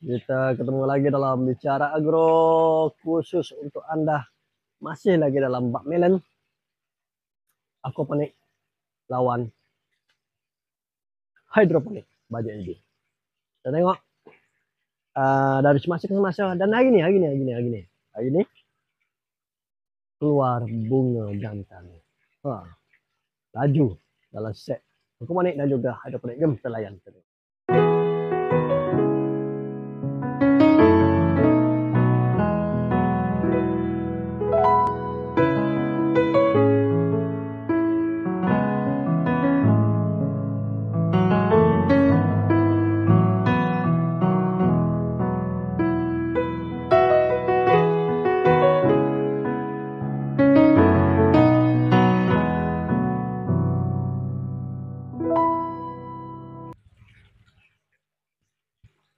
kita ketemu lagi dalam bicara agro khusus untuk anda masih lagi dalam bak melon aku panik lawan hidroponik bajet ini kita tengok uh, dari semasa ke semasa dan lagi ni lagi ni lagi ni lagi ni hari ini keluar bunga jantan ha. laju dalam set aku panik dan juga hidroponik jom kita layan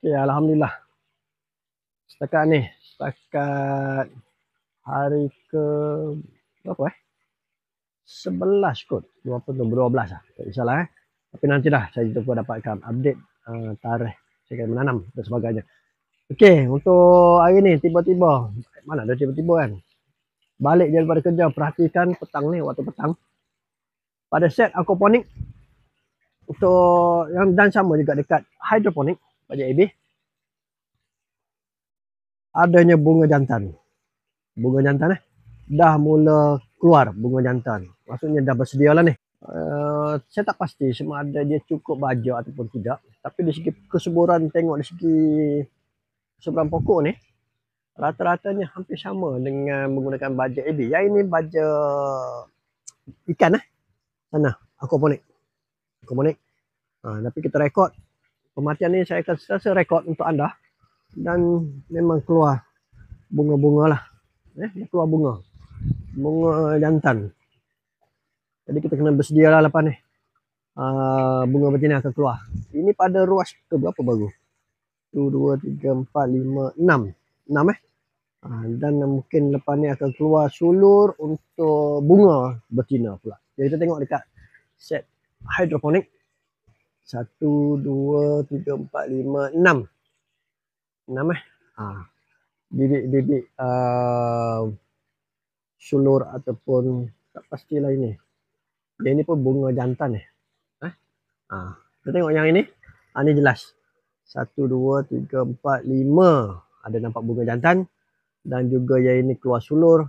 Okay, Alhamdulillah. Setakat ni, setakat hari ke berapa eh? Sebelas kot. Dua puluh dua belas lah. Tak kisah lah eh. Tapi nanti dah saya juga dapatkan update uh, tarikh. Saya akan menanam dan sebagainya. Okay, untuk hari ni tiba-tiba. Mana dah tiba-tiba kan? Balik daripada kerja. Perhatikan petang ni, waktu petang. Pada set aquaponik. Untuk yang dan sama juga dekat hidroponik banyak ini adanya bunga jantan bunga jantan eh dah mula keluar bunga jantan maksudnya dah bersedia lah ni uh, saya tak pasti sama ada dia cukup baja ataupun tidak tapi di segi kesuburan tengok di segi kesuburan pokok ni rata-ratanya hampir sama dengan menggunakan baja AB Ya ini baja ikan eh sana aquaponik aquaponik uh, tapi kita rekod Kematian ni saya akan setiasa rekod untuk anda Dan memang keluar Bunga-bunga lah eh, Dia keluar bunga Bunga jantan Jadi kita kena bersedia lah lepas ni uh, Bunga macam ni akan keluar Ini pada ruas ke berapa baru? 1, 2, 3, 4, 5, 6 6 eh uh, Dan mungkin lepas ni akan keluar sulur Untuk bunga betina pula Jadi kita tengok dekat set hidroponik. Satu, dua, tiga, empat, lima, enam. Enam eh. Ha. Didik-didik uh, sulur ataupun tak pastilah ini. Yang ini pun bunga jantan eh. Ah Kita tengok yang ini. Ha, ini jelas. Satu, dua, tiga, empat, lima. Ada nampak bunga jantan. Dan juga yang ini keluar sulur.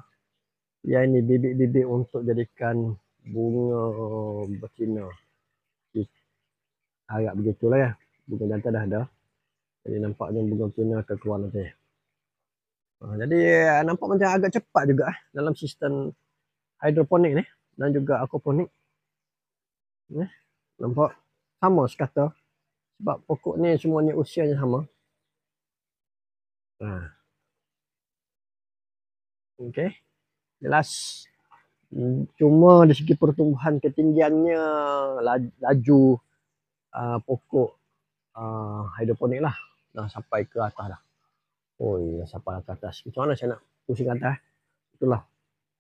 Yang ini bibit-bibit untuk jadikan bunga betina. Kita harap lah ya. Bukan data dah ada. Jadi nampaknya bukan kena akan keluar nanti. Ha, jadi eh, nampak macam agak cepat juga eh, dalam sistem hidroponik ni dan juga akuponik. Ya, eh, nampak sama sekata sebab pokok ni semuanya usianya sama. Ha. Okey. Jelas. Hmm, cuma dari segi pertumbuhan ketinggiannya laju uh, pokok uh, hidroponik lah. Dah sampai ke atas dah. Oh, dah sampai ke atas. Macam mana saya nak pusing ke atas? Eh? Itulah.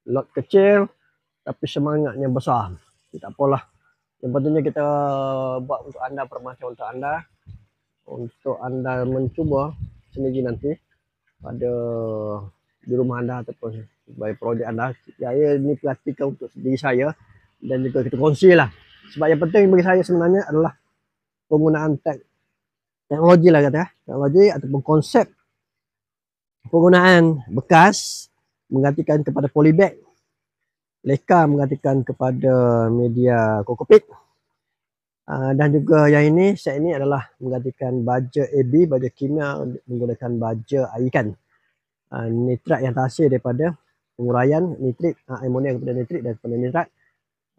Lot kecil tapi semangatnya besar. Tak apalah. Yang pentingnya kita buat untuk anda, permasalahan untuk anda. Untuk anda mencuba sendiri nanti pada di rumah anda ataupun sebagai projek anda. Ya, ini perhatikan untuk diri saya dan juga kita kongsi lah. Sebab yang penting bagi saya sebenarnya adalah penggunaan tek teknologi lah kata ya, eh. teknologi ataupun konsep penggunaan bekas menggantikan kepada polybag leka menggantikan kepada media kokopit ah, dan juga yang ini set ini adalah menggantikan baja AB baja kimia menggunakan baja ikan ah, nitrat yang terhasil daripada penguraian nitrit ah, ammonia kepada nitrit dan kepada nitrat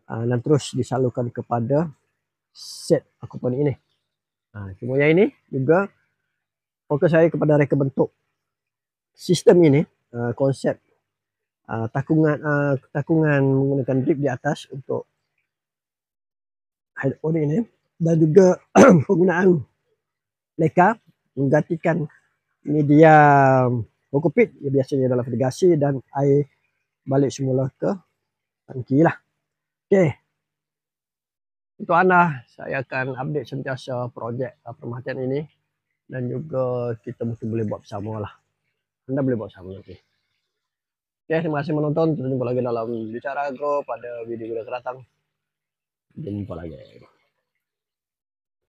dan terus disalurkan kepada set akuponik ini. Ha, cuma yang ini juga fokus saya kepada reka bentuk sistem ini uh, konsep uh, takungan uh, takungan menggunakan drip di atas untuk hydroponik ini dan juga penggunaan leka menggantikan media kokopit yang biasanya adalah fertigasi dan air balik semula ke tangki lah. Okay untuk anda saya akan update sentiasa projek uh, permahatian ini dan juga kita mungkin boleh buat bersama lah anda boleh buat bersama nanti okay, terima kasih menonton kita jumpa lagi dalam bicara agro pada video-video kedatang jumpa lagi